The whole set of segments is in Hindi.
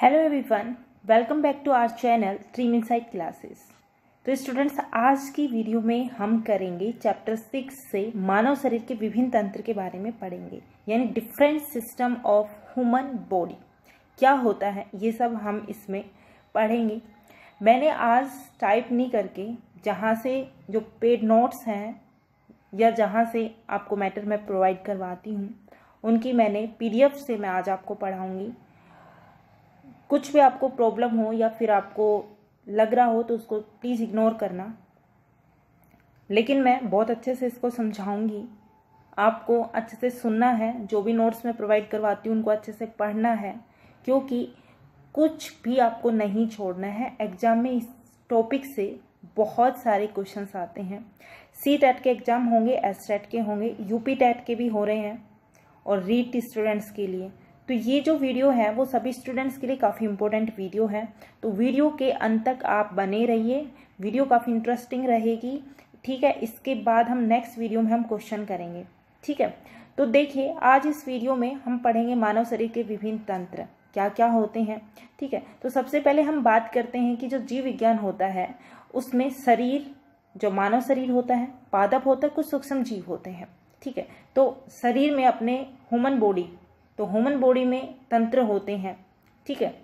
hello everyone welcome back to our channel मिन साइड क्लासेस तो स्टूडेंट्स आज की वीडियो में हम करेंगे चैप्टर सिक्स से मानव शरीर के विभिन्न तंत्र के बारे में पढ़ेंगे यानी different system of human body क्या होता है ये सब हम इसमें पढ़ेंगे मैंने आज टाइप नहीं करके जहाँ से जो पेड नोट्स हैं या जहाँ से आपको मैटर मैं प्रोवाइड करवाती हूँ उनकी मैंने पीडीएफ से मैं आज आपको पढ़ाऊँगी कुछ भी आपको प्रॉब्लम हो या फिर आपको लग रहा हो तो उसको प्लीज़ इग्नोर करना लेकिन मैं बहुत अच्छे से इसको समझाऊंगी आपको अच्छे से सुनना है जो भी नोट्स मैं प्रोवाइड करवाती हूँ उनको अच्छे से पढ़ना है क्योंकि कुछ भी आपको नहीं छोड़ना है एग्ज़ाम में इस टॉपिक से बहुत सारे क्वेश्चंस आते हैं सी टेट के एग्ज़ाम होंगे एस टेट के होंगे यूपी टेट के भी हो रहे हैं और रीट स्टूडेंट्स के लिए तो ये जो वीडियो है वो सभी स्टूडेंट्स के लिए काफ़ी इंपॉर्टेंट वीडियो है तो वीडियो के अंत तक आप बने रहिए वीडियो काफ़ी इंटरेस्टिंग रहेगी ठीक है इसके बाद हम नेक्स्ट वीडियो में हम क्वेश्चन करेंगे ठीक है तो देखिए आज इस वीडियो में हम पढ़ेंगे मानव शरीर के विभिन्न तंत्र क्या क्या होते हैं ठीक है तो सबसे पहले हम बात करते हैं कि जो जीव विज्ञान होता है उसमें शरीर जो मानव शरीर होता है पादप होता है कुछ सूक्ष्म जीव होते हैं ठीक है तो शरीर में अपने ह्यूमन बॉडी तो ह्यूमन बॉडी में तंत्र होते हैं ठीक है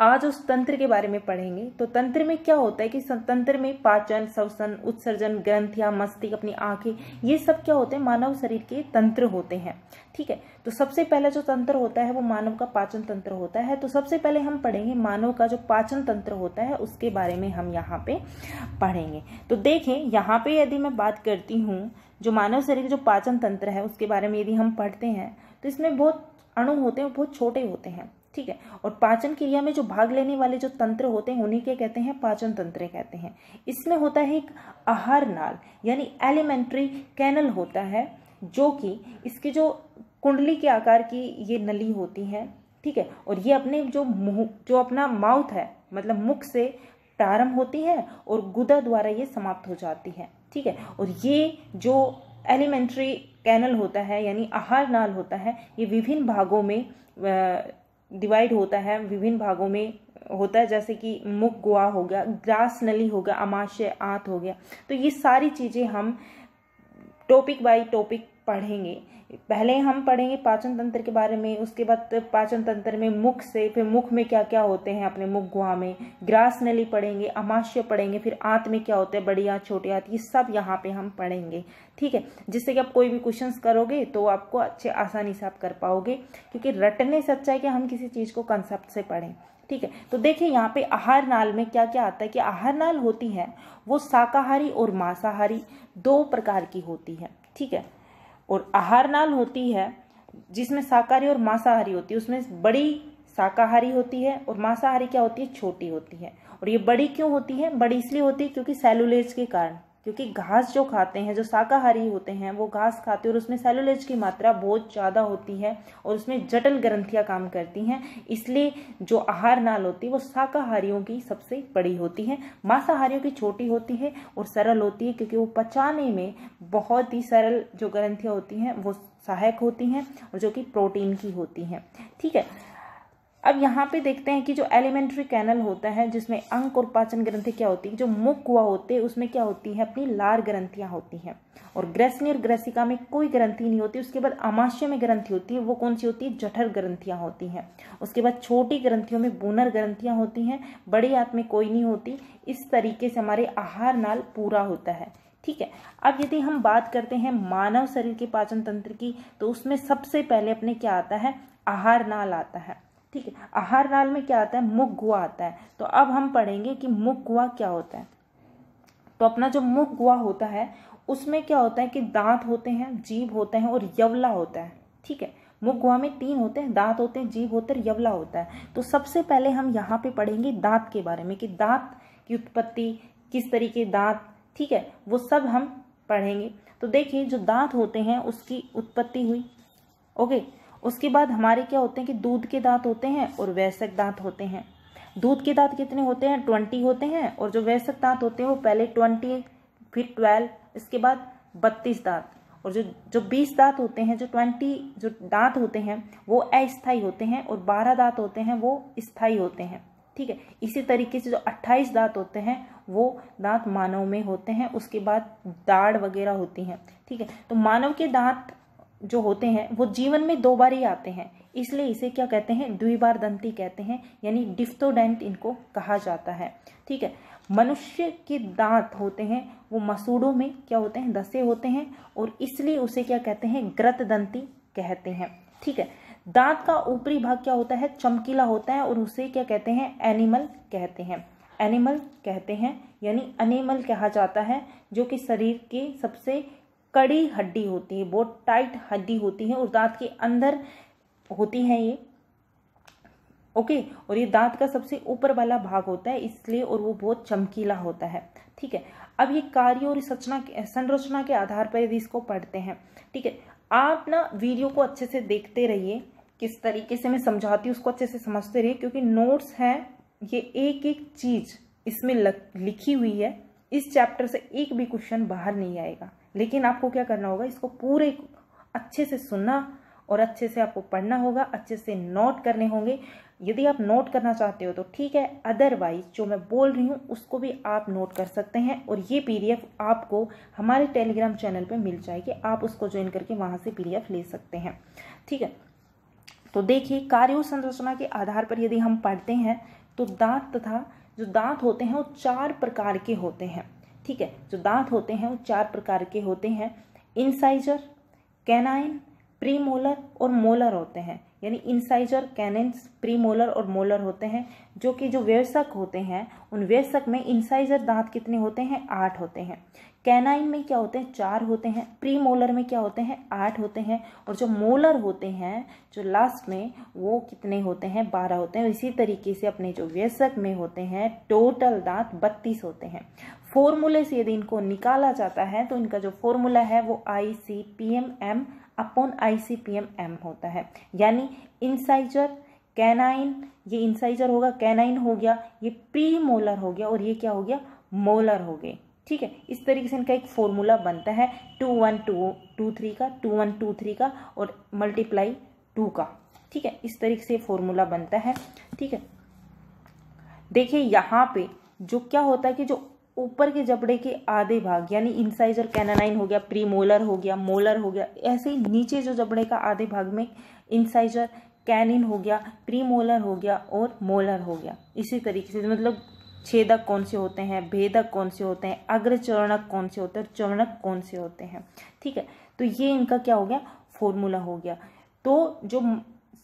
आज उस तंत्र के बारे में पढ़ेंगे तो तंत्र में क्या होता है कि तंत्र में पाचन शवसन उत्सर्जन ग्रंथियां मस्तिष्क अपनी आंखें ये सब क्या होते हैं मानव शरीर के तंत्र होते हैं ठीक है तो सबसे पहला जो तंत्र होता है वो मानव का पाचन तंत्र होता है तो सबसे पहले हम पढ़ेंगे मानव का जो पाचन तंत्र होता है उसके बारे में हम यहाँ पे पढ़ेंगे तो देखें यहाँ पे यदि मैं बात करती हूँ जो मानव शरीर का जो पाचन तंत्र है उसके बारे में यदि हम पढ़ते हैं तो इसमें बहुत अणु होते हैं बहुत छोटे होते हैं ठीक है और पाचन क्रिया में जो भाग लेने वाले जो तंत्र होते हैं उन्हीं के कहते हैं पाचन तंत्र कहते हैं इसमें होता है एक आहार नाल यानी एलिमेंट्री कैनल होता है जो कि इसके जो कुंडली के आकार की ये नली होती है ठीक है और ये अपने जो मुँह जो अपना माउथ है मतलब मुख से प्रारंभ होती है और गुदा द्वारा ये समाप्त हो जाती है ठीक है और ये जो एलिमेंट्री कैनल होता है यानी आहार नाल होता है ये विभिन्न भागों में डिवाइड होता है विभिन्न भागों में होता है जैसे कि मुख गुआ हो गया ग्रास नली हो गया अमाशय आंत हो गया तो ये सारी चीज़ें हम टॉपिक बाय टॉपिक पढ़ेंगे पहले हम पढ़ेंगे पाचन तंत्र के बारे में उसके बाद पाचन तंत्र में मुख से फिर मुख में क्या क्या होते हैं अपने मुख गुहा में ग्रास नली पढ़ेंगे अमाश्य पढ़ेंगे फिर आंत में क्या होते हैं बड़ी आंत छोटी आंत ये सब यहाँ पे हम पढ़ेंगे ठीक है जिससे कि आप कोई भी क्वेश्चन करोगे तो आपको अच्छे आसानी से आप कर पाओगे क्योंकि रटने से अच्छा है कि हम किसी चीज़ को कंसेप्ट से पढ़ें ठीक है तो देखिए यहाँ पे आहार नाल में क्या क्या आता है कि आहार नाल होती है वो शाकाहारी और मांसाहारी दो प्रकार की होती है ठीक है और आहार नाल होती है जिसमें शाकाहारी और मांसाहारी होती है उसमें बड़ी शाकाहारी होती है और मांसाहारी क्या होती है छोटी होती है और ये बड़ी क्यों होती है बड़ी इसलिए होती है क्योंकि सेलुलेज के कारण क्योंकि घास जो खाते हैं जो शाकाहारी होते हैं वो घास खाते हैं और उसमें सेलुलेज की मात्रा बहुत ज़्यादा होती है और उसमें जटल ग्रंथियाँ काम करती हैं इसलिए जो आहार नाल होती है वो शाकाहारियों की सबसे बड़ी होती है मांसाहारियों की छोटी होती है और सरल होती है क्योंकि वो पचाने में बहुत ही सरल जो ग्रंथियाँ होती हैं वो सहायक होती हैं और जो कि प्रोटीन की होती हैं ठीक है अब यहाँ पे देखते हैं कि जो एलिमेंट्री कैनल होता है जिसमें अंक और पाचन ग्रंथि क्या होती है जो मुख हुआ होते हैं उसमें क्या होती है अपनी लार ग्रंथियाँ होती हैं और ग्रेसनी और ग्रेसिका में कोई ग्रंथि नहीं होती उसके बाद अमाशय में ग्रंथि होती है वो कौन सी होती है जठर ग्रंथियाँ होती हैं उसके बाद छोटी ग्रंथियों में बुनर ग्रंथियाँ होती हैं बड़ी हाथ में कोई नहीं होती इस तरीके से हमारे आहार नाल पूरा होता है ठीक है अब यदि हम बात करते हैं मानव शरीर के पाचन तंत्र की तो उसमें सबसे पहले अपने क्या आता है आहार नाल आता है ठीक है आहार नाल में क्या आता है मुख गुआ आता है तो अब हम पढ़ेंगे कि मुख गुआ क्या होता है तो अपना जो मुख गुआ होता है उसमें क्या होता है कि दांत होते हैं जीभ होते हैं और यवला होता है ठीक है मुख गुआ में तीन होते हैं दांत होते हैं जीभ होते हैं यवला होता है तो सबसे पहले हम यहाँ पे पढ़ेंगे दांत के बारे में कि दांत की उत्पत्ति किस तरीके दांत ठीक है वो सब हम पढ़ेंगे तो देखिए जो दांत होते हैं उसकी उत्पत्ति हुई ओके उसके बाद हमारे क्या होते हैं कि दूध के दांत होते हैं और वैसक दांत होते हैं दूध के दांत कितने होते हैं ट्वेंटी होते हैं और जो वैसक दांत होते हैं वो पहले ट्वेंटी फिर ट्वेल्व इसके बाद बत्तीस दांत और जो जो बीस दांत होते हैं जो ट्वेंटी जो दांत होते हैं वो अस्थाई होते हैं और बारह दांत होते हैं वो स्थाई होते हैं ठीक है इसी तरीके से जो अट्ठाईस दांत होते हैं वो दांत मानव में होते हैं उसके बाद दाढ़ वगैरह होती हैं ठीक है तो मानव के दांत जो होते हैं वो जीवन में दो बार ही आते हैं इसलिए इसे क्या कहते हैं द्विबार दंती कहते हैं यानी डिफ्टोडेंट इनको कहा जाता है ठीक है मनुष्य के दांत होते हैं वो मसूड़ों में क्या होते हैं दसे होते हैं और इसलिए उसे क्या कहते हैं ग्रत दंती कहते हैं ठीक है दांत का ऊपरी भाग क्या होता है चमकीला होता है और उसे क्या कहते हैं एनिमल कहते हैं एनिमल कहते हैं यानी अनिमल कहा जाता है जो कि शरीर के सबसे कड़ी हड्डी होती है बहुत टाइट हड्डी होती है और दांत के अंदर होती है ये ओके और ये दांत का सबसे ऊपर वाला भाग होता है इसलिए और वो बहुत चमकीला होता है ठीक है अब ये कार्य और संरचना संरचना के आधार पर यदि इसको पढ़ते हैं ठीक है आप ना वीडियो को अच्छे से देखते रहिए किस तरीके से मैं समझाती हूँ उसको अच्छे से समझते रहिए क्योंकि नोट्स हैं ये एक एक चीज़ इसमें लिखी हुई है इस चैप्टर से एक भी क्वेश्चन बाहर नहीं आएगा लेकिन आपको क्या करना होगा इसको पूरे अच्छे से सुनना और अच्छे से आपको पढ़ना होगा अच्छे से नोट करने होंगे यदि आप नोट करना चाहते हो तो ठीक है अदरवाइज जो मैं बोल रही हूँ उसको भी आप नोट कर सकते हैं और ये पीडीएफ आपको हमारे टेलीग्राम चैनल पे मिल जाएगी आप उसको ज्वाइन करके वहाँ से पीडीएफ ले सकते हैं ठीक है तो देखिए कार्य संरचना के आधार पर यदि हम पढ़ते हैं तो दांत तथा जो दांत होते हैं वो चार प्रकार के होते हैं ठीक है जो दांत होते हैं वो चार प्रकार के होते हैं इंसाइजर कैनाइन प्रीमोलर और मोलर होते हैं यानी इंसाइजर कैनेंस प्रीमोलर और मोलर होते हैं जो कि जो व्यवसक होते हैं उन व्यवसक में इंसाइजर दांत कितने होते हैं आठ होते हैं कैनाइन में क्या होते हैं चार होते हैं प्रीमोलर में क्या होते हैं आठ होते हैं और जो मोलर होते हैं जो लास्ट में वो कितने होते हैं बारह होते हैं इसी तरीके से अपने जो व्यसक में होते हैं टोटल दांत बत्तीस होते हैं फॉर्मूले से यदि इनको निकाला जाता है तो इनका जो फॉर्मूला है वो I C P M M upon I C P M M होता है यानी इंसाइजर कैनाइन ये इंसाइजर होगा कैनाइन हो गया ये प्री मोलर हो गया और ये क्या हो गया मोलर हो गए ठीक है इस तरीके से इनका एक फॉर्मूला बनता है two one two two three का टू वन टू थ्री का और मल्टीप्लाई टू का ठीक है इस तरीके से फॉर्मूला बनता है ठीक है देखिए यहाँ पे जो क्या होता है कि जो ऊपर के जबड़े के आधे भाग यानी इंसाइजर कैनानाइन हो गया प्री मोलर हो गया मोलर हो गया ऐसे ही नीचे जो जबड़े का आधे भाग में इंसाइजर कैनिन हो गया प्री मोलर हो गया और मोलर हो गया इसी तरीके से मतलब छेदक कौन से होते हैं भेदक कौन से होते हैं अग्रचरणक कौन से होते हैं और चरणक कौन से होते हैं ठीक है तो ये इनका क्या हो गया फॉर्मूला हो गया तो जो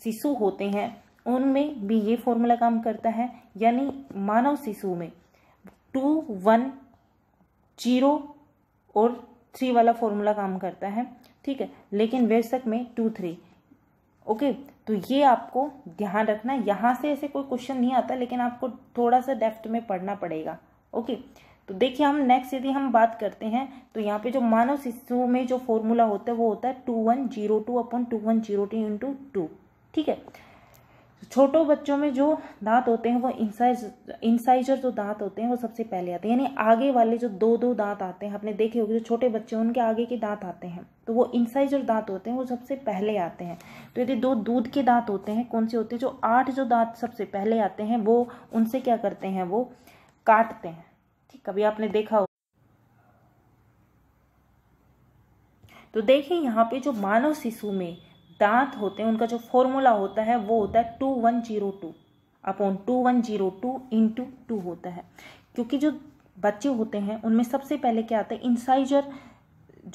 शिशु होते हैं उनमें भी ये फॉर्मूला काम करता है यानी मानव शिशु में टू वन जीरो और थ्री वाला फॉर्मूला काम करता है ठीक है लेकिन वयस्क में टू थ्री ओके तो ये आपको ध्यान रखना है यहाँ से ऐसे कोई क्वेश्चन नहीं आता लेकिन आपको थोड़ा सा डेफ्ट में पढ़ना पड़ेगा ओके तो देखिए हम नेक्स्ट यदि हम बात करते हैं तो यहाँ पे जो मानव शिशु में जो फॉर्मूला होता है वो होता है two one zero two upon two one zero two into two ठीक है छोटों बच्चों में जो दांत होते हैं वो इंसाइज इंसाइजर जो दांत होते हैं वो सबसे पहले आते हैं यानी आगे वाले जो दो दो दांत आते हैं आपने देखे होंगे जो छोटे बच्चे उनके आगे के दांत आते हैं तो वो इंसाइजर दांत होते हैं वो सबसे पहले आते हैं तो यदि दो दूध के दांत होते हैं कौन से होते हैं जो आठ जो दांत सबसे पहले आते हैं वो उनसे क्या करते हैं वो काटते हैं ठीक कभी आपने देखा हो तो देखिए यहाँ पे जो मानव शिशु में दांत होते हैं उनका जो फॉर्मूला होता है वो होता है two one zero two upon two one zero two into two होता है क्योंकि जो बच्चे होते हैं उनमें सबसे पहले क्या आता है इंसाइजर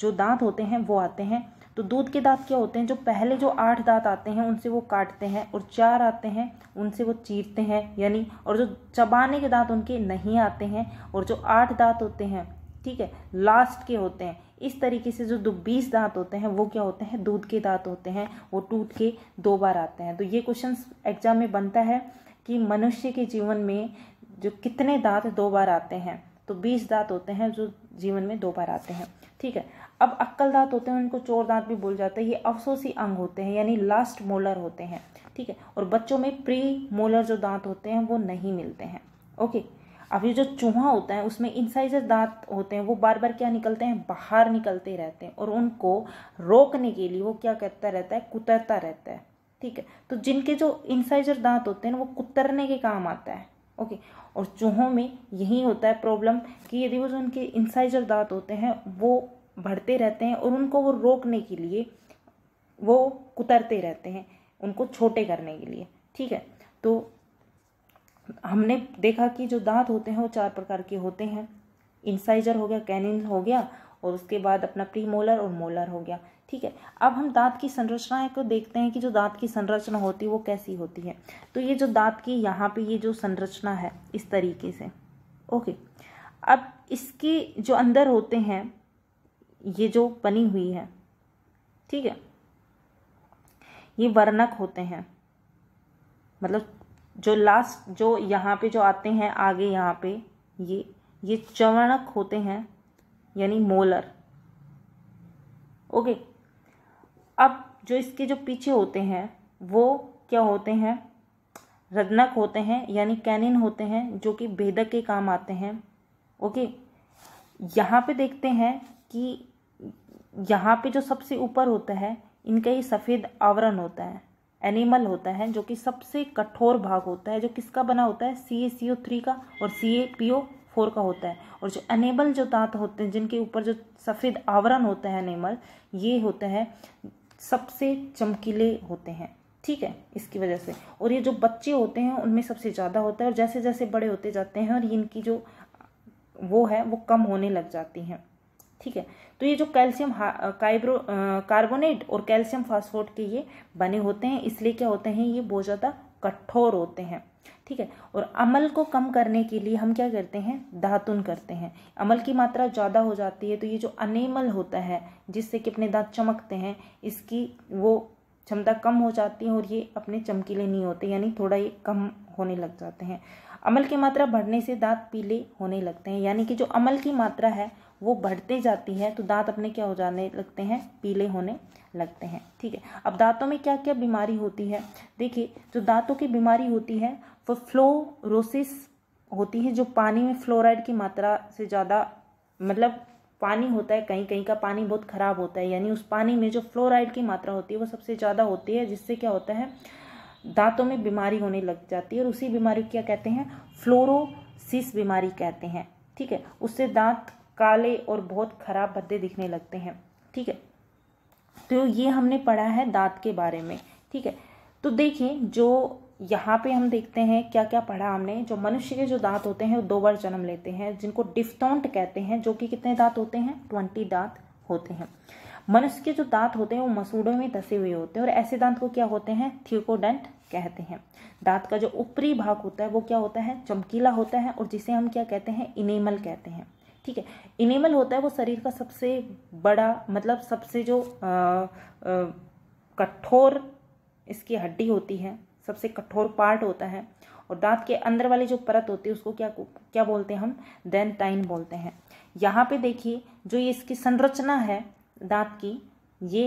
जो दांत होते हैं वो आते हैं तो दूध के दांत क्या होते हैं जो पहले जो आठ दांत आते हैं उनसे वो काटते हैं और चार आते हैं उनसे वो चीरते हैं यानी और जो चबाने के दांत उनके नहीं आते हैं और जो आठ दांत होते हैं ठीक है लास्ट के होते हैं इस तरीके से जो दो बीस दांत होते हैं वो क्या होते हैं दूध के दांत होते हैं वो टूट के दो बार आते हैं तो ये क्वेश्चन एग्जाम में बनता है कि मनुष्य के जीवन में जो कितने दांत दो बार आते हैं तो बीस दांत होते हैं जो जीवन में दो बार आते हैं ठीक है अब अक्कल दांत होते हैं उनको चोर दांत भी बोल जाते हैं ये अफसोसी अंग होते हैं यानी लास्ट मोलर होते हैं ठीक है और बच्चों में प्री मोलर जो दांत होते हैं वो नहीं मिलते हैं ओके अब ये जो चूहा होता है उसमें इनसाइजर दांत होते हैं वो बार बार क्या निकलते हैं बाहर निकलते रहते हैं और उनको रोकने के लिए वो क्या करता रहता है कुतरता रहता है ठीक है तो जिनके जो इंसाइजर दांत होते हैं ना वो कुतरने के काम आता है ओके और चूहों में यही होता है प्रॉब्लम कि यदि वो जो उनके इंसाइजर दांत होते हैं वो बढ़ते रहते हैं और उनको वो रोकने के लिए वो कुतरते रहते हैं उनको छोटे करने के लिए ठीक है तो हमने देखा कि जो दांत होते हैं वो चार प्रकार के होते हैं इंसाइजर हो गया कैनिन हो गया और उसके बाद अपना प्री मोलर और मोलर हो गया ठीक है अब हम दांत की संरचना को देखते हैं कि जो दांत की संरचना होती है वो कैसी होती है तो ये जो दांत की यहाँ पे ये जो संरचना है इस तरीके से ओके अब इसके जो अंदर होते हैं ये जो बनी हुई है ठीक है ये वर्णक होते हैं मतलब जो लास्ट जो यहाँ पे जो आते हैं आगे यहाँ पे ये ये चवणक होते हैं यानी मोलर ओके अब जो इसके जो पीछे होते हैं वो क्या होते हैं रदनक होते हैं यानी कैनिन होते हैं जो कि भेदक के काम आते हैं ओके यहाँ पे देखते हैं कि यहाँ पे जो सबसे ऊपर होता है इनका ये सफ़ेद आवरण होता है एनिमल होता है जो कि सबसे कठोर भाग होता है जो किसका बना होता है सी ए सी ओ थ्री का और सी ए पी ओ फोर का होता है और जो एनेबल जो दांत होते हैं जिनके ऊपर जो सफ़ेद आवरण होता है एनेमल ये होते हैं सबसे चमकीले होते हैं ठीक है इसकी वजह से और ये जो बच्चे होते हैं उनमें सबसे ज़्यादा होता है और जैसे जैसे बड़े होते जाते हैं और इनकी जो वो है वो कम होने लग जाती हैं ठीक है तो ये जो कैल्शियम काइब्रो कार्बोनेट और कैल्शियम फास्फोट के ये बने होते हैं इसलिए क्या होते हैं ये बहुत ज़्यादा कठोर होते हैं ठीक है और अमल को कम करने के लिए हम क्या करते हैं दातुन करते हैं अमल की मात्रा ज़्यादा हो जाती है तो ये जो अनेमल होता है जिससे कि अपने दांत चमकते हैं इसकी वो क्षमता कम हो जाती है और ये अपने चमकीले नहीं होते यानी थोड़ा ये कम होने लग जाते हैं अमल की मात्रा बढ़ने से दांत पीले होने लगते हैं यानी कि जो अमल की मात्रा है वो बढ़ते जाती है तो दांत अपने क्या हो जाने लगते हैं पीले होने लगते हैं ठीक है अब दांतों में क्या क्या बीमारी होती है देखिए जो दांतों की बीमारी होती है वो फ्लोरोसिस होती है जो पानी में फ्लोराइड की मात्रा से ज़्यादा मतलब पानी होता है कहीं कहीं का पानी बहुत ख़राब होता है यानी उस पानी में जो फ्लोराइड की मात्रा होती है वो सबसे ज़्यादा होती है जिससे क्या होता है दांतों में बीमारी होने लग जाती है और उसी बीमारी को क्या कहते हैं फ्लोरोसिस बीमारी कहते हैं ठीक है उससे दांत काले और बहुत खराब भद्दे दिखने लगते हैं ठीक है तो ये हमने पढ़ा है दांत के बारे में ठीक है तो देखिए जो यहाँ पे हम देखते हैं क्या क्या पढ़ा हमने जो मनुष्य के जो दांत होते हैं वो दो बार जन्म लेते हैं जिनको डिफ्टोंट कहते हैं जो कि कितने दांत होते हैं ट्वेंटी दांत होते हैं मनुष्य के जो दांत होते हैं वो मसूड़ों में दसे हुए होते हैं और ऐसे दांत को क्या होते हैं थियोकोडेंट कहते हैं दांत का जो ऊपरी भाग होता है वो क्या होता है चमकीला होता है और जिसे हम क्या कहते हैं इनेमल कहते हैं ठीक है इनेमल होता है वो शरीर का सबसे बड़ा मतलब सबसे जो कठोर इसकी हड्डी होती है सबसे कठोर पार्ट होता है और दांत के अंदर वाली जो परत होती है उसको क्या क्या बोलते हैं हम देंटाइन बोलते हैं यहाँ पे देखिए जो ये इसकी संरचना है दांत की ये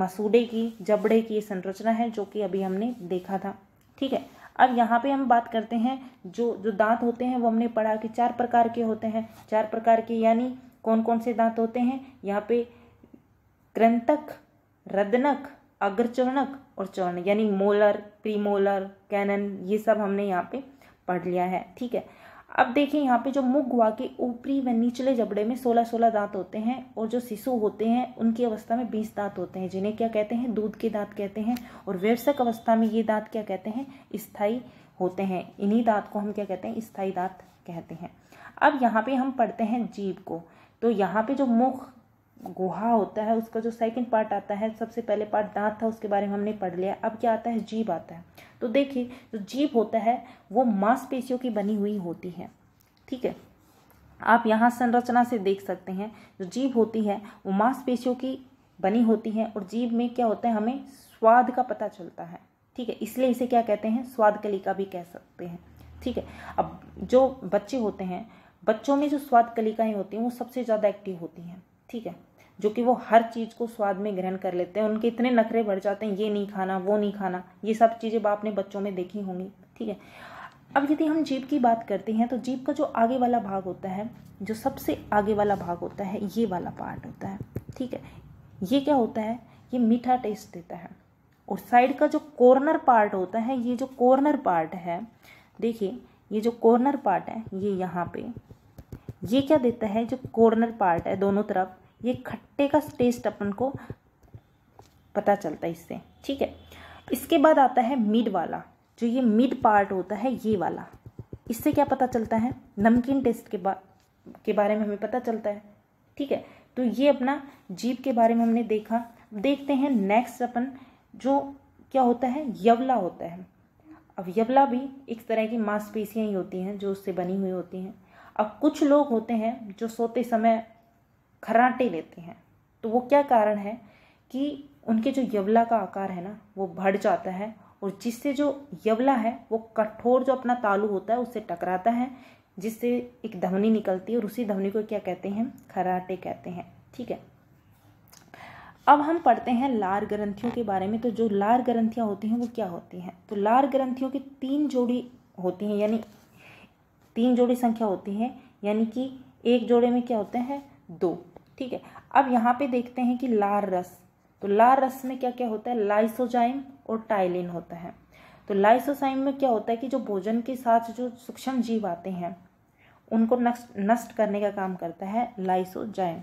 मसूडे की जबड़े की संरचना है जो कि अभी हमने देखा था ठीक है अब यहाँ पे हम बात करते हैं जो जो दांत होते हैं वो हमने पढ़ा कि चार प्रकार के होते हैं चार प्रकार के यानी कौन कौन से दांत होते हैं यहाँ पे कृंतक रदनक अग्रचरणक और चौर्ण यानी मोलर प्रीमोलर कैनन ये सब हमने यहाँ पे पढ़ लिया है ठीक है अब देखिए यहाँ पे जो मुख गुआ के ऊपरी व निचले जबड़े में सोलह सोलह दांत होते हैं और जो शिशु होते हैं उनकी अवस्था में बीस दांत होते हैं जिन्हें क्या कहते हैं दूध के दांत कहते हैं और वयस्क अवस्था में ये दांत क्या कहते हैं स्थाई होते हैं इन्हीं दांत को हम क्या कहते हैं स्थाई दांत कहते हैं अब यहाँ पे हम पढ़ते हैं जीव को तो यहाँ पे जो मुख गुहा होता है उसका जो सेकंड पार्ट आता है सबसे पहले पार्ट दांत था उसके बारे में हमने पढ़ लिया अब क्या आता है जीभ आता है तो देखिए जो जीभ होता है वो मांसपेशियों की बनी हुई होती है ठीक है आप यहाँ संरचना से देख सकते हैं जो जीभ होती है वो मांसपेशियों की बनी होती है और जीभ में क्या होता है हमें स्वाद का पता चलता है ठीक है इसलिए इसे क्या कहते हैं स्वाद कलिका भी कह सकते हैं ठीक है अब जो बच्चे होते हैं बच्चों में जो स्वाद कलिकाएँ होती हैं वो सबसे ज़्यादा एक्टिव होती हैं ठीक है जो कि वो हर चीज़ को स्वाद में ग्रहण कर लेते हैं उनके इतने नखरे भर जाते हैं ये नहीं खाना वो नहीं खाना ये सब चीज़ें बाप ने बच्चों में देखी होंगी ठीक है अब यदि हम जीप की बात करते हैं तो जीप का जो आगे वाला भाग होता है जो सबसे आगे वाला भाग होता है ये वाला पार्ट होता है ठीक है ये क्या होता है ये मीठा टेस्ट देता है और साइड का जो कॉर्नर पार्ट होता है ये जो कॉर्नर पार्ट है देखिए ये जो कॉर्नर पार्ट है ये यहाँ पे ये क्या देता है जो कॉर्नर पार्ट है दोनों तरफ ये खट्टे का टेस्ट अपन को पता चलता है इससे ठीक है इसके बाद आता है मिड वाला जो ये मिड पार्ट होता है ये वाला इससे क्या पता चलता है नमकीन टेस्ट के बा के बारे में हमें पता चलता है ठीक है तो ये अपना जीप के बारे में हमने देखा देखते हैं नेक्स्ट अपन जो क्या होता है यवला होता है अब यवला भी एक तरह की मांसपेशियाँ ही होती हैं जो उससे बनी हुई होती हैं अब कुछ लोग होते हैं जो सोते समय खराटे लेते हैं तो वो क्या कारण है कि उनके जो यवला का आकार है ना वो बढ़ जाता है और जिससे जो यवला है वो कठोर जो अपना तालू होता है उससे टकराता है जिससे एक धमनी निकलती है और उसी धमनी को क्या कहते हैं खराटे कहते हैं ठीक है अब हम पढ़ते हैं लार ग्रंथियों के बारे में तो जो लार ग्रंथियाँ होती हैं वो क्या होती हैं तो लार ग्रंथियों की तीन जोड़ी होती हैं यानी तीन जोड़ी संख्या होती है यानी कि एक जोड़े में क्या होते हैं दो ठीक है अब यहाँ पे देखते हैं कि लार रस तो लार रस में क्या क्या होता है लाइसोजाइम और टाइलिन होता है तो लाइसोजाइम में क्या होता है कि जो भोजन के साथ जो सूक्ष्म जीव आते हैं उनको नष्ट नष्ट करने का काम करता है लाइसोजाइम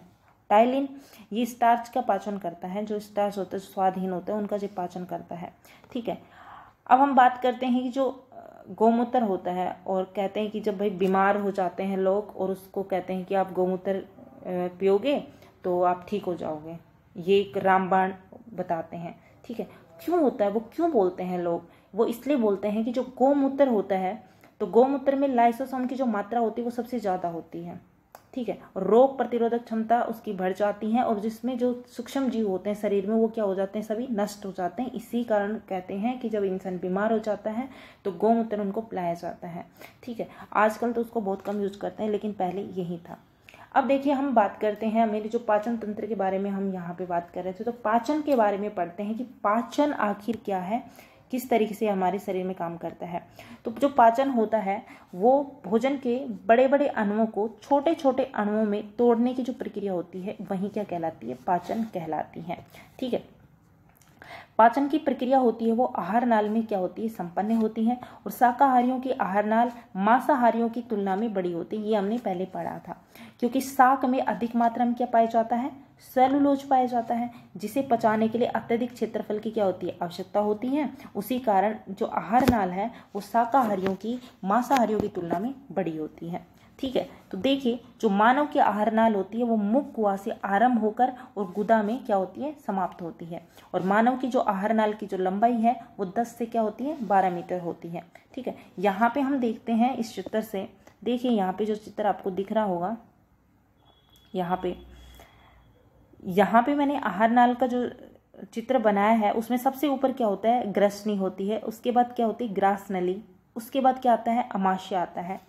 टाइलिन ये स्टार्च का पाचन करता है जो स्टार्च होता है स्वादहीन होता है उनका जो पाचन करता है ठीक है अब हम बात करते हैं कि जो गौमूत्र होता है और कहते हैं कि जब भाई बीमार हो जाते हैं लोग और उसको कहते हैं कि आप गौमूत्र पियोगे तो आप ठीक हो जाओगे ये एक रामबाण बताते हैं ठीक है क्यों होता है वो क्यों बोलते हैं लोग वो इसलिए बोलते हैं कि जो गौमूत्र होता है तो गौमूत्र में लाइसोसोम की जो मात्रा होती है वो सबसे ज़्यादा होती है ठीक है रोग प्रतिरोधक क्षमता उसकी बढ़ जाती है और जिसमें जो सूक्ष्म जीव होते हैं शरीर में वो क्या हो जाते हैं सभी नष्ट हो जाते हैं इसी कारण कहते हैं कि जब इंसान बीमार हो जाता है तो गौमूत्र उनको पिलाया जाता है ठीक है आजकल तो उसको बहुत कम यूज करते हैं लेकिन पहले यही था अब देखिए हम बात करते हैं मेरे जो पाचन तंत्र के बारे में हम यहाँ पे बात कर रहे थे तो पाचन के बारे में पढ़ते हैं कि पाचन आखिर क्या है किस तरीके से हमारे शरीर में काम करता है तो जो पाचन होता है वो भोजन के बड़े बड़े अणुओं को छोटे छोटे अणुओं में तोड़ने की जो प्रक्रिया होती है वही क्या कहलाती है पाचन कहलाती है ठीक है पाचन की प्रक्रिया होती है वो आहार नाल में क्या होती है संपन्न होती है और शाकाहारियों की आहार नाल मांसाहारियों की तुलना में बड़ी होती है ये हमने पहले पढ़ा था क्योंकि शाक में अधिक मात्रा में क्या पाया जाता है सेलुलोज पाया जाता है जिसे पचाने के लिए अत्यधिक क्षेत्रफल की क्या होती है आवश्यकता होती है उसी कारण जो आहार नाल है वो शाकाहारियों की मांसाहारियों की तुलना में बड़ी होती है ठीक है तो देखिए जो मानव की आहार नाल होती है वो मुख कुआ से आरंभ होकर और गुदा में क्या होती है समाप्त होती है और मानव की जो आहार नाल की जो लंबाई है वो दस से क्या होती है बारह मीटर होती है ठीक है यहाँ पे हम देखते हैं इस चित्र से देखिए यहाँ पे जो चित्र आपको दिख रहा होगा यहाँ पे यहाँ पे मैंने आहार नाल का जो चित्र बनाया है उसमें सबसे ऊपर क्या होता है ग्रसनी होती है उसके बाद क्या होती है ग्रास नली उसके बाद क्या आता है अमाशय आता है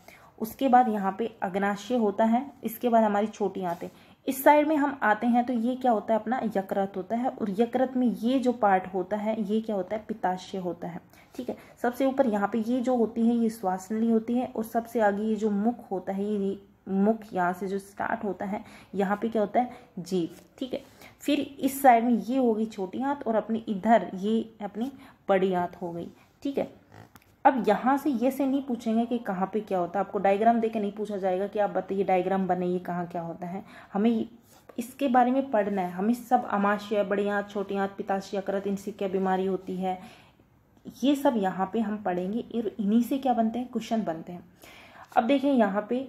उसके बाद यहाँ पे अग्नाशय होता है इसके बाद हमारी छोटी आते इस साइड में हम आते हैं तो ये क्या होता है अपना यकृत होता है और यकृत में ये जो पार्ट होता है ये क्या होता है पिताशय होता है ठीक है सबसे ऊपर यहाँ पे ये जो होती है ये श्वास नली होती है और सबसे आगे ये जो मुख होता है ये मुख यहाँ से जो स्टार्ट होता है यहाँ पे क्या होता है जीव ठीक है फिर इस साइड में ये होगी छोटी आंत और अपनी इधर ये अपनी बड़ी आंत हो गई ठीक है अब यहाँ से ये से नहीं पूछेंगे कि कहाँ पे क्या होता है आपको डायग्राम देके नहीं पूछा जाएगा कि आप बताइए डायग्राम बनाइए कहाँ क्या होता है हमें इसके बारे में पढ़ना है हमें सब अमाशय बड़ी आँत छोटी आँत पिताशी अकृत इनसे क्या बीमारी होती है ये सब यहाँ पे हम पढ़ेंगे और इन्हीं से क्या बनते हैं क्वेश्चन बनते हैं अब देखें यहाँ पे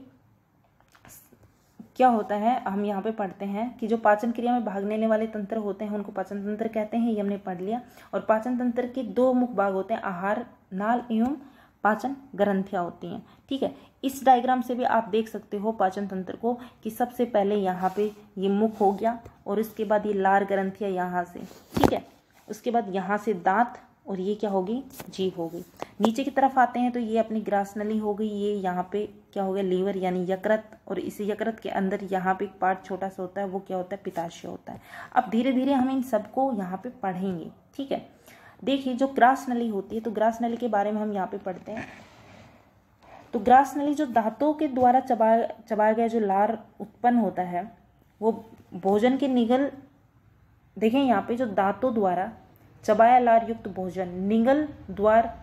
क्या होता है हम यहाँ पे पढ़ते हैं कि जो पाचन क्रिया में भाग लेने वाले तंत्र होते हैं उनको पाचन तंत्र कहते हैं ये हमने पढ़ लिया और पाचन तंत्र के दो मुख्य भाग होते हैं आहार नाल एवं पाचन ग्रंथियाँ होती हैं ठीक है इस डायग्राम से भी आप देख सकते हो पाचन तंत्र को कि सबसे पहले यहाँ पे ये मुख हो गया और इसके बाद ये लार ग्रंथियाँ यहाँ से ठीक है उसके बाद यहाँ से दांत और ये क्या होगी हो होगी नीचे की तरफ आते हैं तो ये अपनी ग्रास नली हो गई ये यहाँ पे क्या हो गया लीवर यानी यकृत और इस यकृत के अंदर यहाँ पे एक पार्ट छोटा सा होता है वो क्या होता है पिताशय होता है अब धीरे धीरे हम इन सबको यहाँ पे पढ़ेंगे ठीक है देखिए जो ग्रास नली होती है तो ग्रास नली के बारे में हम यहाँ पे पढ़ते हैं तो ग्रास नली जो दांतों के द्वारा चबा चबाया गया जो लार उत्पन्न होता है वो भोजन के निगल देखें यहाँ पे जो दांतों द्वारा चबाया लार युक्त भोजन निगल द्वार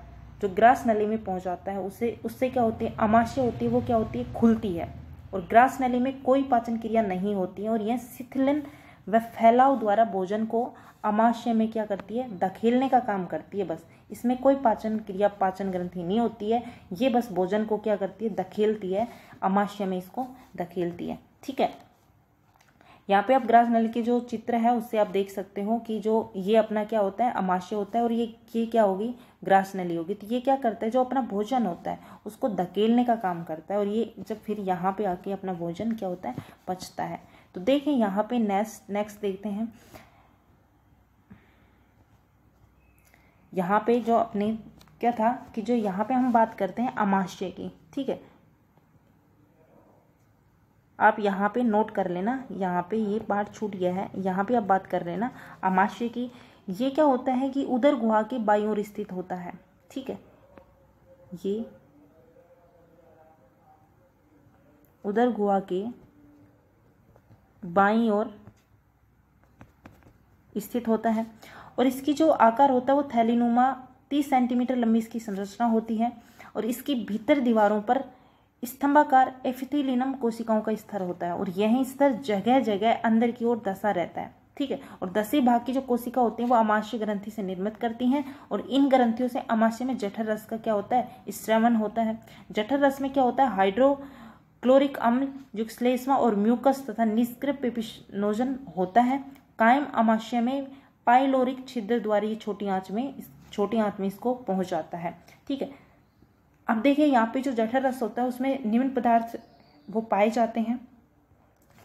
जो ग्रास नली में पहुँच जाता है उसे उससे क्या होती है अमाशय होती है वो क्या होती है खुलती है और ग्रास नली में कोई पाचन क्रिया नहीं होती है और यह शिथिलन वह फैलाव द्वारा भोजन को अमाशय में क्या करती है दखेलने का काम करती है बस इसमें कोई पाचन क्रिया पाचन ग्रंथि नहीं होती है ये बस भोजन को क्या करती है दखेलती है अमाशय में इसको धकेलती है ठीक है यहाँ पे आप ग्रास नल के जो चित्र है उससे आप देख सकते हो कि जो ये अपना क्या होता है अमाशय होता है और ये ये क्या होगी ग्रास नली होगी तो ये क्या करता है जो अपना भोजन होता है उसको धकेलने का काम करता है और ये जब फिर यहाँ पे आके अपना भोजन क्या होता है पचता है तो देखें यहाँ पे नेक्स्ट नेक्स्ट देखते हैं यहाँ पे जो अपने क्या था कि जो यहाँ पे हम बात करते हैं अमाशय की ठीक है आप यहाँ पे नोट कर लेना यहाँ पे ये पार्ट छूट गया है यहाँ पे आप बात कर लेना अमाशय की ये क्या होता है कि उधर गुहा के बाई ओर स्थित होता है ठीक है ये उधर गुहा के बाई और स्थित होता है और इसकी जो आकार होता है वो थैलीनुमा तीस सेंटीमीटर लंबी इसकी संरचना होती है और इसकी भीतर दीवारों पर स्तंभाकार एफिथिलिनम कोशिकाओं का स्तर होता है और यही स्तर जगह जगह अंदर की ओर दशा रहता है ठीक है और दसी भाग की जो कोशिका होती है वो अमाशय ग्रंथि से निर्मित करती हैं और इन ग्रंथियों से अमाशय में जठर रस का क्या होता है स्त्रवण होता है जठर रस में क्या होता है हाइड्रो क्लोरिक अम्ल जुक्सलेसमा और म्यूकस तथा निष्क्रिय पिपिशनोजन होता है कायम अमाशय में पाइलोरिक छिद्र द्वारा ये छोटी आँच में छोटी आँच में इसको पहुँच जाता है ठीक है अब देखिए यहाँ पे जो जठर रस होता है उसमें निम्न पदार्थ वो पाए जाते हैं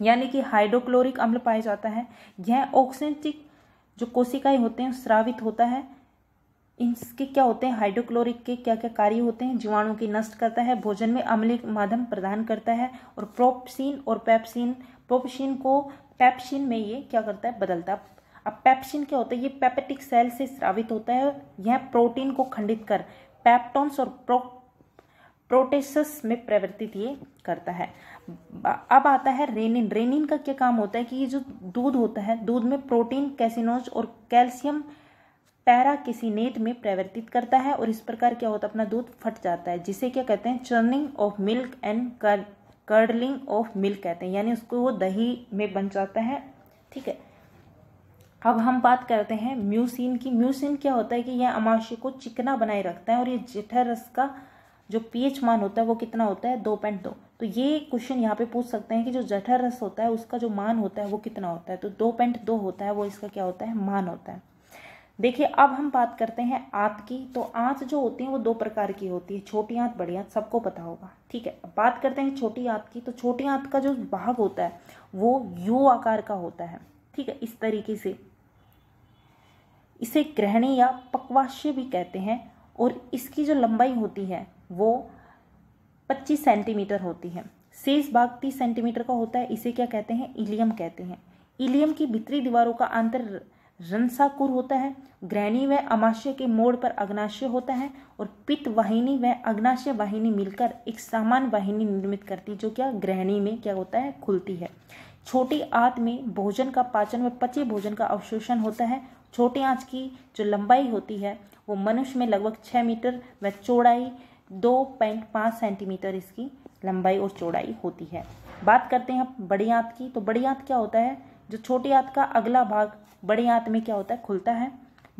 यानी कि हाइड्रोक्लोरिक अम्ल पाया जाता है यह ऑक्सीजन जो कोशिकाएं होते हैं श्रावित होता है इसके क्या होते हैं हाइड्रोक्लोरिक के क्या क्या कार्य होते हैं जीवाणु की नष्ट करता है भोजन में अम्लिक माध्यम प्रदान करता है और प्रोपसिन और पैप्सिन प्रोपसिन को पैप्सिन में ये क्या करता है बदलता है अब पैप्सिन क्या होता है ये पैपेटिक सेल से स्रावित होता है यह प्रोटीन को खंडित कर पैप्टोन्स और प्रो प्रोटेसस में प्रवर्तित ये करता है अब आता है रेनिन रेनिन का क्या काम होता है कि ये जो दूध होता है दूध में प्रोटीन कैसिनोज और कैल्शियम पैरा किसी नेट में परिवर्तित करता है और इस प्रकार क्या होता है अपना दूध फट जाता है जिसे क्या कहते हैं churning of milk and curdling of milk कहते हैं यानी उसको वो दही में बन जाता है ठीक है अब हम बात करते हैं म्यूसिन की म्यूसिन क्या होता है कि यह अमाशय को चिकना बनाए रखता है और ये जिठर रस का जो पीएच मान होता है वो कितना होता है दो पॉइंट दो तो ये क्वेश्चन यहाँ पे पूछ सकते हैं कि जो जठर रस होता है उसका जो मान होता है वो कितना होता है तो दो पॉइंट दो होता है वो इसका क्या होता है मान होता है देखिए अब हम बात करते हैं आंत की तो आंत जो होती है वो दो प्रकार की होती है छोटी आंत बड़ी आंत सबको पता होगा ठीक है बात करते हैं छोटी आंत की तो छोटी आंत का जो भाग होता है वो यू आकार का होता है ठीक है इस तरीके से इसे ग्रहणी या पकवाश्य भी कहते हैं और इसकी जो लंबाई होती है वो 25 सेंटीमीटर होती है शेष भाग 30 सेंटीमीटर का होता है इसे क्या कहते हैं इलियम कहते हैं इलियम की भित्री दीवारों का आंतर रंसाकुर होता है ग्रहणी व अमाशय के मोड़ पर अग्नाशय होता है और पित्त वाहिनी व अग्नाशय वाहिनी मिलकर एक सामान्य वाहिनी निर्मित करती जो क्या ग्रहणी में क्या होता है खुलती है छोटी आंत में भोजन का पाचन व पचे भोजन का अवशोषण होता है छोटी आंच की जो लंबाई होती है वो मनुष्य में लगभग छः मीटर व चौड़ाई दो पॉइंट पाँच सेंटीमीटर इसकी लंबाई और चौड़ाई होती है बात करते हैं बड़ी आंत की तो बड़ी आंत क्या होता है जो छोटी आंत का अगला भाग बड़े आंत में क्या होता है खुलता है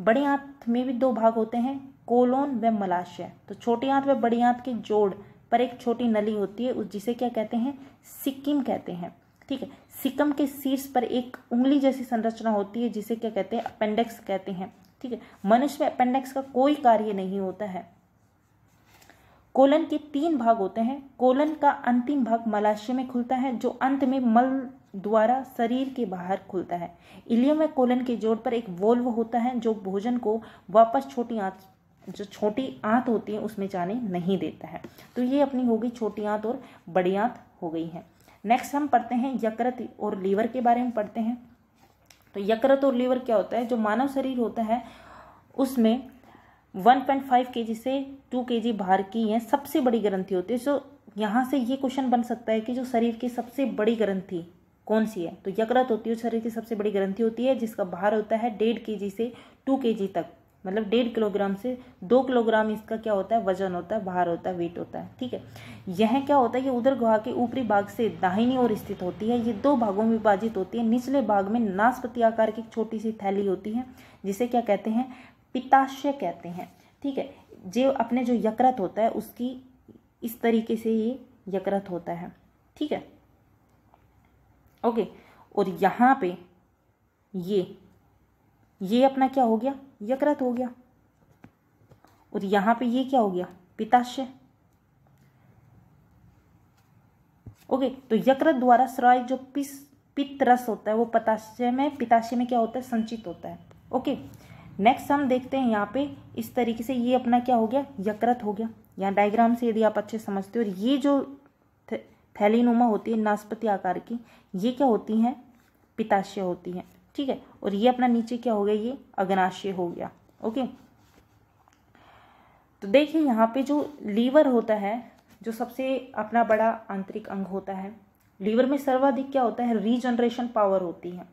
बड़े आंत में भी दो भाग होते हैं कोलोन व मलाशय तो छोटे आंत व बड़ी आंत के जोड़ पर एक छोटी नली होती है उस जिसे क्या कहते हैं सिक्किम कहते हैं ठीक है सिक्कम के शीर्ष पर एक उंगली जैसी संरचना होती है जिसे क्या कहते हैं अपेंडिक्स कहते हैं ठीक है मनुष्य में अपेंडिक्स का कोई कार्य नहीं होता है कोलन के तीन भाग होते हैं कोलन का अंतिम भाग मलाशय में खुलता है जो अंत में मल द्वारा शरीर के बाहर खुलता है इलियम व कोलन के जोड़ पर एक वोल्व होता है जो भोजन को वापस छोटी आंत जो छोटी आंत होती है उसमें जाने नहीं देता है तो ये अपनी होगी छोटी आंत और बड़ी आंत हो गई है नेक्स्ट हम पढ़ते हैं यकृत और लीवर के बारे में पढ़ते हैं तो यकृत और लीवर क्या होता है जो मानव शरीर होता है उसमें 1.5 जी से 2 जी भार की है सबसे बड़ी ग्रंथि होती है सो यहाँ से ये क्वेश्चन बन सकता है कि जो शरीर की सबसे बड़ी ग्रंथि कौन सी है तो यकृत होती है शरीर की सबसे बड़ी ग्रंथि होती है जिसका भार होता है डेढ़ के से टू के तक मतलब डेढ़ किलोग्राम से दो किलोग्राम इसका क्या होता है वजन होता है भार होता है वेट होता है ठीक है यह क्या होता है ये उधर गुहा के ऊपरी भाग से दाहिनी ओर स्थित होती है ये दो भागों में विभाजित होती है निचले भाग में नाशपति आकार की छोटी सी थैली होती है जिसे क्या कहते हैं पिताशय कहते हैं ठीक है जो अपने जो यकृत होता है उसकी इस तरीके से ये यकृत होता है ठीक है ओके और यहाँ पे ये ये अपना क्या हो गया यकृत हो गया और यहाँ पे ये क्या हो गया पिताशय ओके तो यकृत द्वारा स्राय जो पिस पित्त रस होता है वो पताशय में पिताशय में क्या होता है संचित होता है ओके नेक्स्ट हम देखते हैं यहाँ पे इस तरीके से ये अपना क्या हो गया यकृत हो गया यहाँ डायग्राम से यदि आप अच्छे समझते हो और ये जो थैलीनोमा होती है नाशपति आकार की ये क्या होती हैं पिताशय होती हैं ठीक है और ये अपना नीचे क्या हो गया ये अग्नाशय हो गया ओके तो देखिए यहाँ पे जो लीवर होता है जो सबसे अपना बड़ा आंतरिक अंग होता है लीवर में सर्वाधिक क्या होता है रीजनरेशन पावर होती है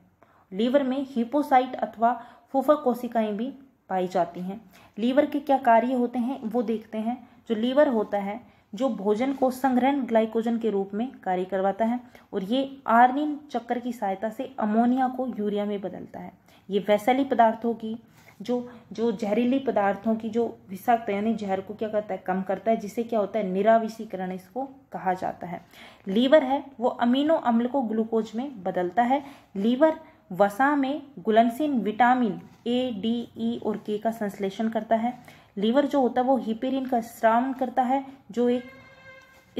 लीवर में हिपोसाइट अथवा फूफा कोशिकाएं भी पाई जाती हैं लीवर के क्या कार्य होते हैं वो देखते हैं जो लीवर होता है जो भोजन को संग्रहण ग्लाइकोजन के रूप में कार्य करवाता है और ये आर्निन चक्कर की सहायता से अमोनिया को यूरिया में बदलता है ये वैसली पदार्थों की जो जो जहरीली पदार्थों की जो विषाक्त यानी जहर को क्या करता है कम करता है जिसे क्या होता है निराविषीकरण इसको कहा जाता है लीवर है वो अमीनो अम्ल को ग्लूकोज में बदलता है लीवर वसा में गुलनसिन विटामिन ए डी ई और के का संश्लेषण करता है लीवर जो होता है वो हिपेरिन का श्रावण करता है जो एक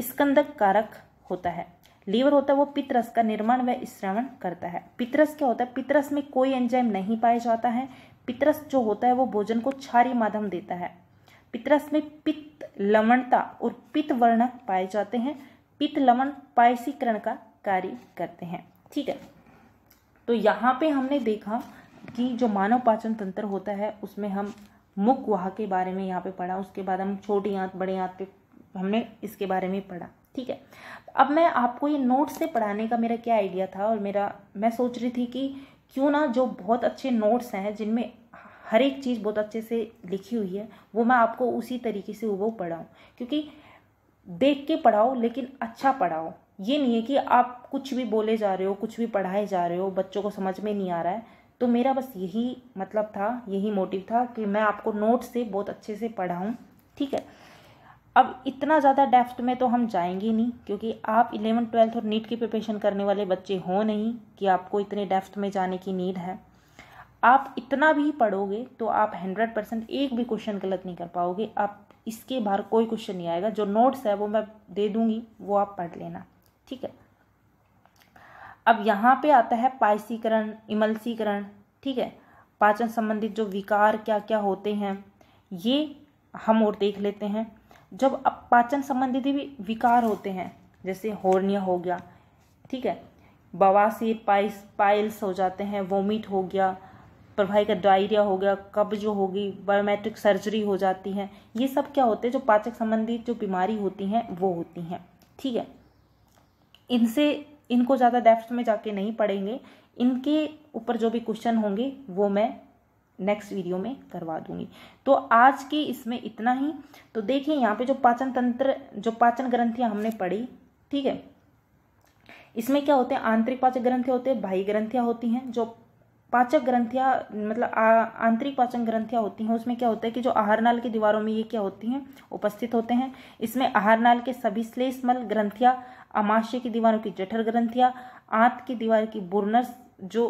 स्कंदक कारक होता है लीवर होता है वो पितरस का निर्माण व स्रावण करता है पितरस क्या होता है पितरस में कोई एंजाइम नहीं पाया जाता है पितरस जो होता है वो भोजन को क्षारी माध्यम देता है पितरस में पित्त लवणता और पित्त वर्णक पाए जाते हैं पित्त लवण पायसीकरण का कार्य करते हैं ठीक है तो यहाँ पे हमने देखा कि जो मानव पाचन तंत्र होता है उसमें हम मुख वाह के बारे में यहाँ पे पढ़ा उसके बाद हम छोटी आंत बड़े आंत पे हमने इसके बारे में पढ़ा ठीक है अब मैं आपको ये नोट से पढ़ाने का मेरा क्या आइडिया था और मेरा मैं सोच रही थी कि क्यों ना जो बहुत अच्छे नोट्स हैं जिनमें हर एक चीज़ बहुत अच्छे से लिखी हुई है वो मैं आपको उसी तरीके से वो पढ़ाऊँ क्योंकि देख के पढ़ाओ लेकिन अच्छा पढ़ाओ ये नहीं है कि आप कुछ भी बोले जा रहे हो कुछ भी पढ़ाए जा रहे हो बच्चों को समझ में नहीं आ रहा है तो मेरा बस यही मतलब था यही मोटिव था कि मैं आपको नोट से बहुत अच्छे से पढ़ाऊँ ठीक है अब इतना ज़्यादा डेफ्ट में तो हम जाएंगे नहीं क्योंकि आप इलेवन ट्वेल्थ और नीट की प्रिपरेशन करने वाले बच्चे हो नहीं कि आपको इतने डेफ्ट में जाने की नीड है आप इतना भी पढ़ोगे तो आप हंड्रेड परसेंट एक भी क्वेश्चन गलत नहीं कर पाओगे आप इसके बाहर कोई क्वेश्चन नहीं आएगा जो नोट्स है वो मैं दे दूँगी वो आप पढ़ लेना ठीक है अब यहाँ पे आता है पायसीकरण इमलसीकरण ठीक है पाचन संबंधित जो विकार क्या क्या होते हैं ये हम और देख लेते हैं जब अब पाचन संबंधित भी विकार होते हैं जैसे हॉर्निया हो गया ठीक है बवासीर पाइस पाइल्स हो जाते हैं वोमिट हो गया प्रभाई का डायरिया हो गया कब्ज हो गई बायोमेट्रिक सर्जरी हो जाती है ये सब क्या होते हैं जो पाचक संबंधित जो बीमारी होती हैं वो होती हैं ठीक है इनसे इनको ज़्यादा डेप्थ में जाके नहीं पढ़ेंगे इनके ऊपर जो भी क्वेश्चन होंगे वो मैं नेक्स्ट वीडियो में करवा दूंगी तो आज की इसमें इतना ही तो देखिए यहाँ पे जो पाचन तंत्र जो पाचन ग्रंथियाँ हमने पढ़ी ठीक है इसमें क्या होते हैं आंतरिक पाचक ग्रंथियाँ होते हैं बाह्य ग्रंथियाँ होती हैं जो पाचक ग्रंथियाँ मतलब आंतरिक पाचक ग्रंथियाँ होती हैं उसमें क्या होता है कि जो आहार नाल की दीवारों में ये क्या होती हैं उपस्थित होते हैं इसमें आहार नाल के सभी श्लेष्मल ग्रंथियाँ अमाशय की दीवारों की जठर ग्रंथियाँ आंत की दीवार की बुरनस जो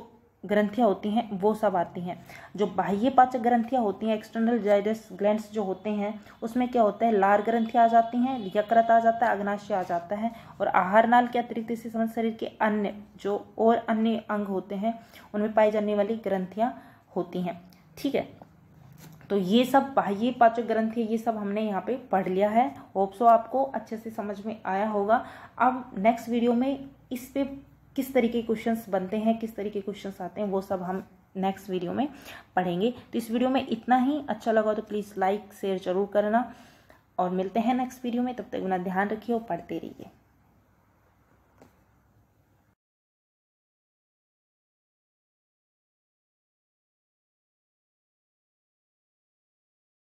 ग्रंथियाँ होती हैं वो सब आती हैं जो बाह्य पाचक ग्रंथियाँ होती हैं एक्सटर्नल जाइडस ग्लैंड्स जो होते हैं उसमें क्या होता है लार ग्रंथियाँ आ जाती हैं यकृत आ जाता है अग्नाशय आ जाता है और आहार नाल के अतिरिक्त इसी समय शरीर के अन्य जो और अन्य अंग होते हैं उनमें पाई जाने वाली ग्रंथियाँ होती हैं ठीक है तो ये सब बाह्य पाचक ग्रंथ ये सब हमने यहाँ पे पढ़ लिया है होप्सो आपको अच्छे से समझ में आया होगा अब नेक्स्ट वीडियो में इस पे किस तरीके के क्वेश्चन बनते हैं किस तरीके के क्वेश्चन आते हैं वो सब हम नेक्स्ट वीडियो में पढ़ेंगे तो इस वीडियो में इतना ही अच्छा लगा तो प्लीज़ लाइक शेयर जरूर करना और मिलते हैं नेक्स्ट वीडियो में तब तक अपना ध्यान रखिए और पढ़ते रहिए